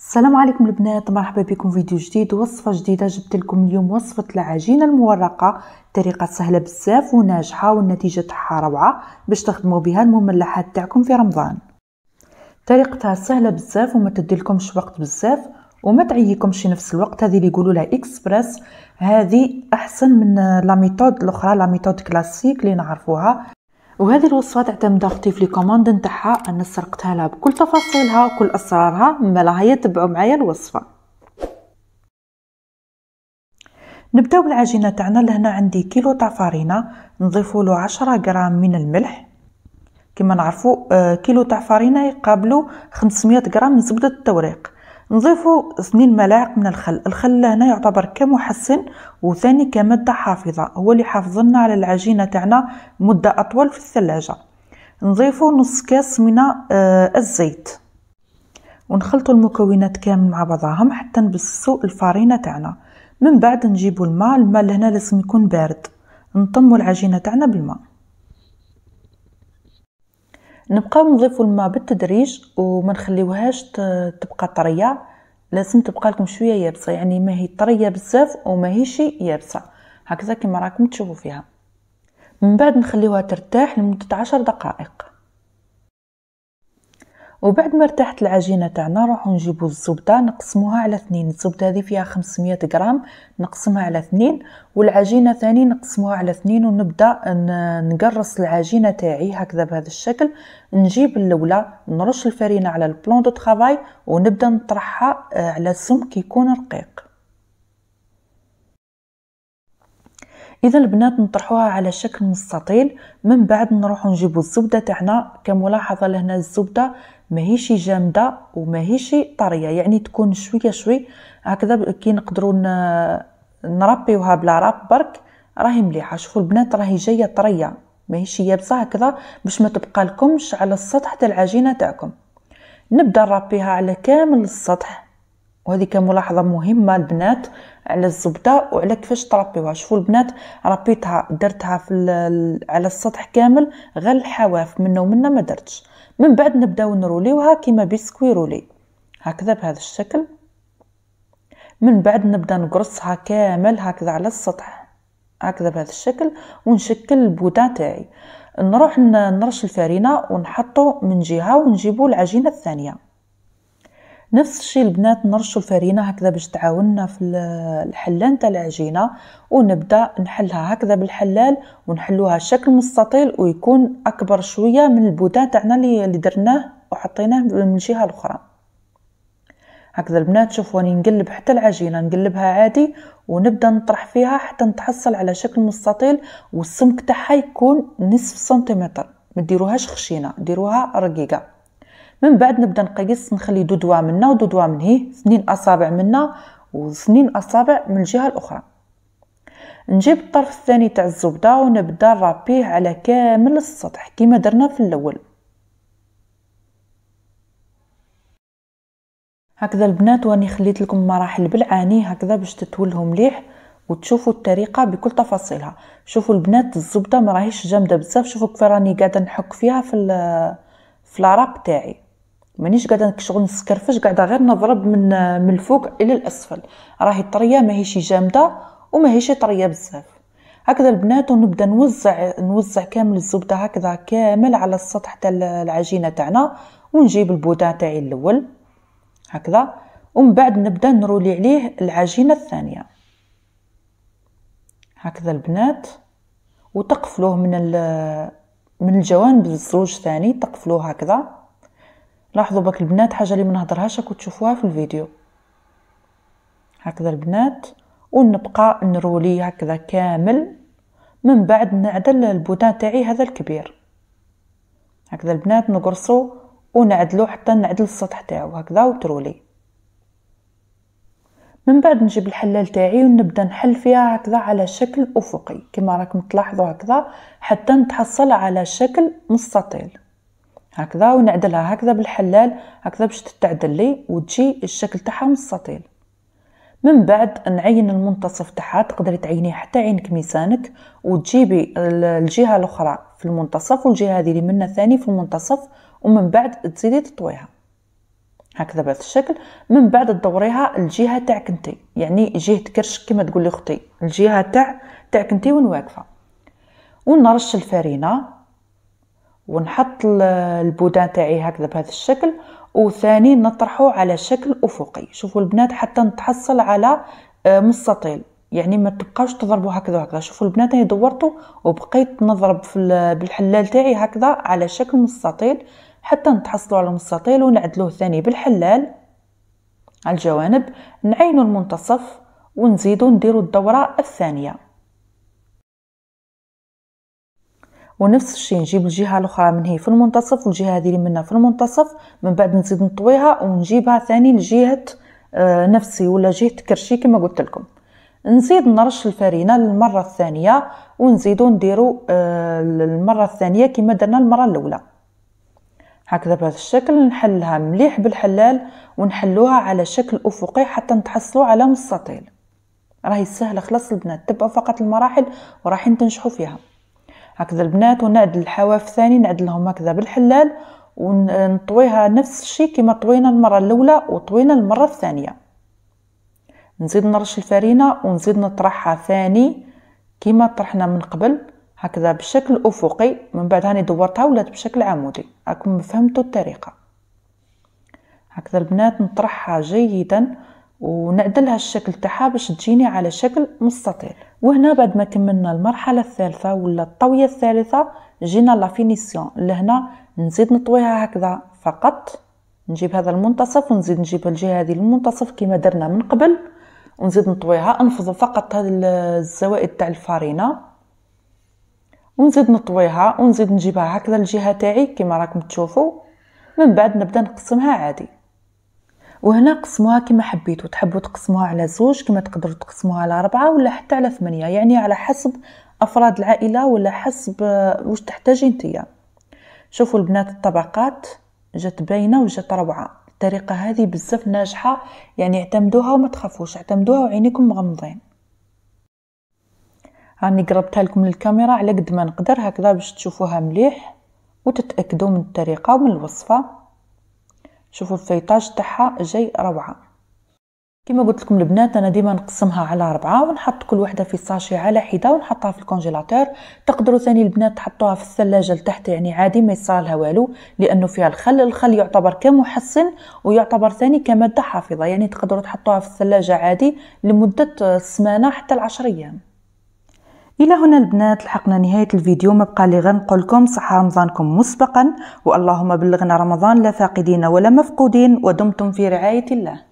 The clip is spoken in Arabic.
السلام عليكم البنات مرحبا بكم فيديو جديد وصفه جديده جبت لكم اليوم وصفه العجينه المورقه طريقه سهله بزاف وناجحه والنتيجه تاعها روعه باش تخدموا بها المملحات تاعكم في رمضان طريقتها سهله بزاف وما تديلكمش وقت بزاف وما تعيكمش نفس الوقت هذه اللي يقولوا لها اكسبريس هذه احسن من لا ميثود الاخرى لا ميثود كلاسيك اللي نعرفوها وهذه الوصفة اعتمد اختي في الكوموند نتاعها انا سرقتها لها بكل تفاصيلها وكل اسرارها مالا هي تبعوا معايا الوصفة نبداو بالعجينة تاعنا لهنا عندي كيلو تاع فرينة نضيفوا له 10 غرام من الملح كما نعرفوا آه، كيلو تاع فرينة يقابلو 500 غرام من زبدة التوريق نضيفوا سنين ملاعق من الخل الخل هنا يعتبر كمحسن وثاني كمادة حافظة هو اللي حافظنا على العجينة تاعنا مدة أطول في الثلاجة نضيفوا نص كاس من آه، الزيت ونخلطوا المكونات كامل مع بعضهم حتى نبسسوا الفرينة تاعنا من بعد نجيبوا الماء الماء لهنا لازم يكون بارد نطموا العجينة تاعنا بالماء نبقاو نضيف الماء بالتدريج وما نخليوهاش تبقى طريه لازم تبقى لكم شويه يابسه يعني ما هي طريه بزاف وما هيش يابسه هكذا كما راكم تشوفوا فيها من بعد نخليوها ترتاح لمده عشر دقائق وبعد ما ارتاحت العجينه تاعنا نروحو نجيبو الزبده نقسموها على اثنين الزبده هذه فيها 500 غرام نقسمها على اثنين والعجينه ثاني نقسموها على اثنين ونبدا نقرص العجينه تاعي هكذا بهذا الشكل نجيب الاولى نرش الفرينه على البلون دو طرافاي ونبدا نطرحها آه، على السمك يكون رقيق اذا البنات نطرحوها على شكل مستطيل من بعد نروحو نجيبو الزبده تاعنا كملاحظه لهنا الزبده ماهيش جامده وماهيش طريه يعني تكون شويه شوي هكذا كي نقدروا نربيوها بلا راب برك راهي مليحه شوفوا البنات راهي جايه طريه ماهيش يابسه هكذا باش ما تبقى لكمش على السطح تاع العجينه تاعكم نبدا نربيها على كامل السطح وهذه كملاحظه مهمه البنات على الزبده وعلى كيفاش تربيوها شوفوا البنات ربيتها درتها في على السطح كامل غير الحواف منه ومنه ما درتش من بعد نبداو نروليوها كيما بيسكويرولي رولي هكذا بهذا الشكل من بعد نبدا نقرصها كامل هكذا على السطح هكذا بهذا الشكل ونشكل البودا تاعي نروح نرش الفرينه ونحطه من جهه ونجيبو العجينه الثانيه نفس الشيء البنات نرشوا الفرينه هكذا باش تعاوننا في الحلان تاع العجينه ونبدا نحلها هكذا بالحلال ونحلوها شكل مستطيل ويكون اكبر شويه من البودان تاعنا اللي درناه وحطيناه من الجهه اخرى هكذا البنات شوفوا راني نقلب حتى العجينه نقلبها عادي ونبدا نطرح فيها حتى نتحصل على شكل مستطيل والسمك تاعها يكون نصف سنتيمتر ما ديروهاش خشينه ديروها رقيقه من بعد نبدا نقيس نخلي دودوا منا ودودوا من هيه سنين اصابع منا وسنين اصابع من الجهه الاخرى نجيب الطرف الثاني تاع الزبده ونبدا نرابيه على كامل السطح كما درنا في الاول هكذا البنات واني خليت لكم مراحل بالعاني هكذا باش تتولهو مليح وتشوفوا الطريقه بكل تفاصيلها شوفوا البنات الزبده ما راهيش جامده بزاف شوفوا كيف راني قاعده نحك فيها في في تاعي مانيش قاعده نكشغل نسكرفش قاعده غير نضرب من من الفوق الى الاسفل راهي الطريه ماهيش جامده وماهيش طريه بزاف هكذا البنات ونبدا نوزع نوزع كامل الزبده هكذا كامل على السطح تاع العجينه تاعنا ونجيب البودا تاعي الاول هكذا ومن بعد نبدا نرولي عليه العجينه الثانيه هكذا البنات وتقفلوه من من الجوانب الزوج ثاني تقفلوه هكذا لاحظوا بك البنات حاجه اللي ما نهضرهاش راكم تشوفوها في الفيديو هكذا البنات ونبقى نرولي هكذا كامل من بعد نعدل البودان تاعي هذا الكبير هكذا البنات نقرصو ونعدلو حتى نعدل السطح تاعو هكذا وترولي من بعد نجيب الحلال تاعي ونبدا نحل فيها هكذا على شكل افقي كما راكم تلاحظوا هكذا حتى نتحصل على شكل مستطيل هكذا ونعدلها هكذا بالحلال هكذا باش تتعدل لي وتجي الشكل تاعها مستطيل من بعد نعين المنتصف تاعها تقدري تعينيه حتى عينك ميزانك وتجيبي الجهه الاخرى في المنتصف والجهه هذه اللي منها ثاني في المنتصف ومن بعد تزيدي تطويها هكذا بهذا الشكل من بعد تدوريها الجهه تاعك انت يعني جهه كرشك كما تقولي اختي الجهه تاع تاعك انت وين واقفه ونرش الفرينه ونحط البودان تاعي هكذا بهذا الشكل وثاني نطرحه على شكل افقي شوفوا البنات حتى نتحصل على آه، مستطيل يعني ما تبقاوش تضربوا هكذا وهكذا شوفوا البنات انا دورته وبقيت نضرب في بالحلال تاعي هكذا على شكل مستطيل حتى نتحصلوا على المستطيل ونعدلوه ثاني بالحلال على الجوانب نعينوا المنتصف ونزيدوا نديروا الدوره الثانيه ونفس الشيء نجيب الجهه الاخرى من هي في المنتصف والجهه هذه اللي منها في المنتصف من بعد نزيد نطويها ونجيبها ثاني لجهه آه، نفسي ولا جهه كرشي كما قلت لكم نزيد نرش الفرينه للمره الثانيه ونزيدو نديرو المره آه، الثانيه كما درنا المره الاولى هكذا بهذا الشكل نحلها مليح بالحلال ونحلوها على شكل افقي حتى نتحصلوا على مستطيل راهي سهله خلاص البنات تبعوا فقط المراحل وراح تنجحوا فيها هكذا البنات ونعدل الحواف ثاني نعدلهم هكذا بالحلال ونطويها نفس الشيء كما طوينا المره الاولى وطوينا المره الثانيه نزيد نرش الفرينه ونزيد نطرحها ثاني كما طرحنا من قبل هكذا بشكل افقي من بعد هاني دورتها ولات بشكل عمودي راكم فهمتوا الطريقه هكذا البنات نطرحها جيدا ونعدلها الشكل تاعها باش تجيني على شكل مستطيل وهنا بعد ما كملنا المرحله الثالثه ولا الطويه الثالثه جينا لا فينيسيون لهنا نزيد نطويها هكذا فقط نجيب هذا المنتصف ونزيد نجيب الجهه هذه المنتصف كما درنا من قبل ونزيد نطويها انفض فقط هذه الزوائد تاع الفارينه ونزيد نطويها ونزيد نجيبها هكذا الجهه تاعي كما راكم تشوفوا من بعد نبدا نقسمها عادي وهنا قسموها كما حبيتوا تحبوا تقسموها على زوج كما تقدروا تقسموها على أربعة ولا حتى على ثمانية يعني على حسب أفراد العائلة ولا حسب واش تحتاجي نتيا شوفوا البنات الطبقات جات باينة وجات روعة الطريقة هذه بزاف ناجحة يعني اعتمدوها وما تخافوش اعتمدوها وعينيكم مغمضين راني قربتها لكم للكاميرا على قد ما نقدر هكذا باش تشوفوها مليح وتتاكدوا من الطريقه ومن الوصفه شوفوا الفيطاج تاعها جاي روعه كما قلت لكم البنات انا ديما نقسمها على أربعة ونحط كل وحده في ساشي على حده ونحطها في الكونجيلاتور تقدروا ثاني البنات تحطوها في الثلاجه لتحت يعني عادي ما يصرالها والو لانه فيها الخل الخل يعتبر كمحسن ويعتبر ثاني كماده حافظه يعني تقدروا تحطوها في الثلاجه عادي لمده آه، سمانه حتى العشر ايام الى هنا البنات لحقنا نهايه الفيديو ما بقى لي غير نقول لكم صحه رمضانكم مسبقا واللهم بلغنا رمضان لا فاقدين ولا مفقودين ودمتم في رعايه الله